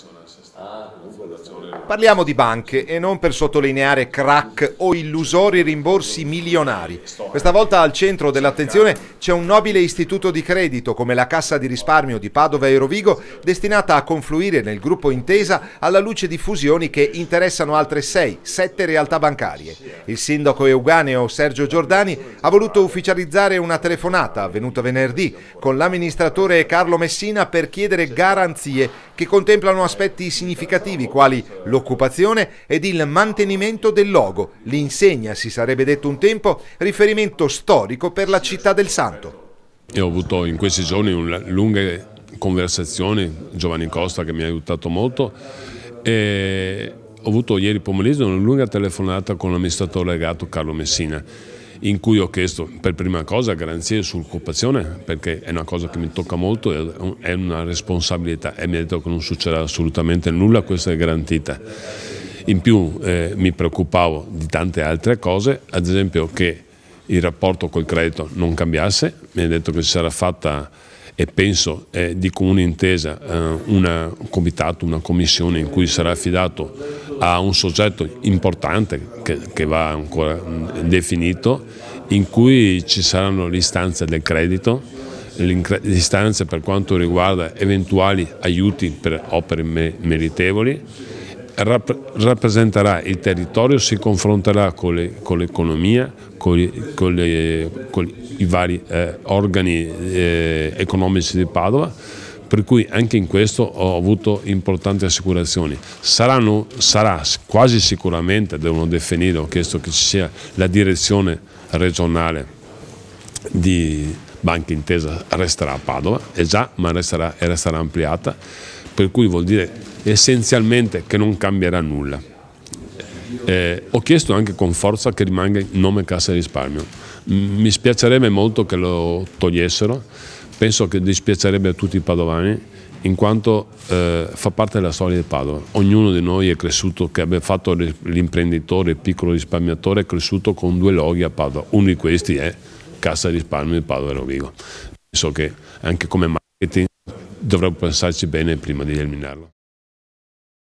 fondazione a sé stante. Parliamo di banche e non per sottolineare crack o illusori rimborsi milionari. Questa volta al centro dell'attenzione c'è un nobile istituto di credito come la Cassa di risparmio di Padova e Rovigo destinata a confluire nel gruppo Intesa alla luce di fusioni che interessano altre 6-7 realtà bancarie. Il sindaco euganeo Sergio Giordani ha voluto ufficializzare una telefonata avvenuta venerdì con l'amministratore Carlo Messina per chiedere garanzie che contemplano risalgono aspetti significativi quali l'occupazione ed il mantenimento del logo, l'insegna si sarebbe detto un tempo, riferimento storico per la città del Santo. Io ho avuto in questi giorni lunghe conversazioni, Giovanni Costa che mi ha aiutato molto, e ho avuto ieri pomeriggio una lunga telefonata con l'amministratore legato Carlo Messina in cui ho chiesto per prima cosa garanzie sull'occupazione perché è una cosa che mi tocca molto, è una responsabilità e mi ha detto che non succederà assolutamente nulla, questa è garantita. In più eh, mi preoccupavo di tante altre cose, ad esempio che il rapporto col credito non cambiasse, mi ha detto che si sarà fatta e penso eh, di comune intesa eh, un comitato, una commissione in cui sarà affidato a un soggetto importante che, che va ancora definito, in cui ci saranno le istanze del credito, le istanze per quanto riguarda eventuali aiuti per opere meritevoli, rappresenterà il territorio, si confronterà con, le, con l'economia, con, con, con i vari eh, organi eh, economici di Padova per cui anche in questo ho avuto importanti assicurazioni. Saranno, sarà quasi sicuramente, devono definire, ho chiesto che ci sia la direzione regionale di Banca Intesa resterà a Padova, è già, ma resterà, resterà ampliata, per cui vuol dire essenzialmente che non cambierà nulla. Eh, ho chiesto anche con forza che rimanga nome Cassa Risparmio. Mi spiacerebbe molto che lo togliessero, penso che dispiacerebbe a tutti i padovani in quanto eh, fa parte della storia di Padova. Ognuno di noi è cresciuto, che abbia fatto l'imprenditore, il piccolo risparmiatore, è cresciuto con due loghi a Padova. Uno di questi è Cassa Risparmio di Padova e Rovigo. Penso che anche come marketing dovremmo pensarci bene prima di eliminarlo.